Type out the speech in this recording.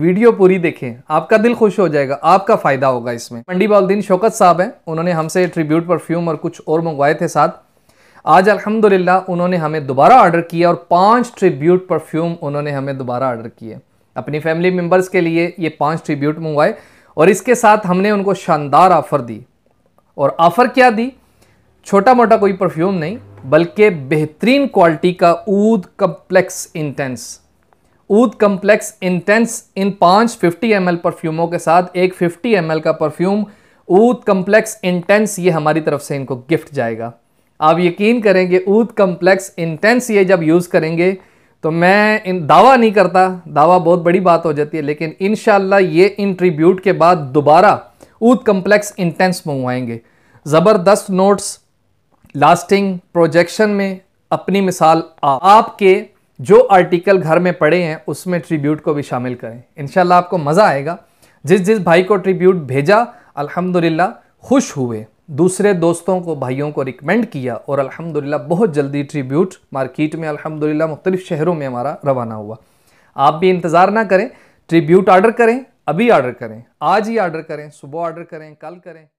video पूरी देखें आपका दिल खुश हो जाएगा आपका फ़ायदा होगा इसमें मंडी बाउद्दीन शौकत साहब हैं उन्होंने हमसे ट्रिब्यूट परफ्यूम और कुछ और मंगवाए थे साथ आज अल्हम्दुलिल्लाह उन्होंने हमें दोबारा ऑर्डर किया और पांच ट्रिब्यूट परफ्यूम उन्होंने हमें दोबारा ऑर्डर किए अपनी फैमिली मेम्बर्स के लिए ये पाँच ट्रिब्यूट मंगवाए और इसके साथ हमने उनको शानदार ऑफ़र दी और ऑफ़र क्या दी छोटा मोटा कोई परफ्यूम नहीं बल्कि बेहतरीन क्वालिटी का ऊद कम्प्लेक्स इंटेंस ऊद कम्प्लेक्स इंटेंस इन पाँच 50 एम परफ्यूमों के साथ एक 50 एम का परफ्यूम ऊद कम्प्लेक्स इंटेंस ये हमारी तरफ से इनको गिफ्ट जाएगा आप यकीन करेंगे ऊद कम्प्लेक्स इंटेंस ये जब यूज़ करेंगे तो मैं इन दावा नहीं करता दावा बहुत बड़ी बात हो जाती है लेकिन इन ये इंट्रीब्यूट के बाद दोबारा ऊद कम्प्लेक्स इंटेंस मंगवाएंगे ज़बरदस्त नोट्स लास्टिंग प्रोजेक्शन में अपनी मिसाल आ, आपके जो आर्टिकल घर में पड़े हैं उसमें ट्रिब्यूट को भी शामिल करें इन आपको मज़ा आएगा जिस जिस भाई को ट्रिब्यूट भेजा अल्हम्दुलिल्लाह खुश हुए दूसरे दोस्तों को भाइयों को रिकमेंड किया और अल्हम्दुलिल्लाह बहुत जल्दी ट्रिब्यूट मार्केट में अल्हम्दुलिल्लाह मुख्तलिफ शहरों में हमारा रवाना हुआ आप भी इंतज़ार ना करें ट्रिब्यूट आर्डर करें अभी आर्डर करें आज ही आर्डर करें सुबह आर्डर करें कल करें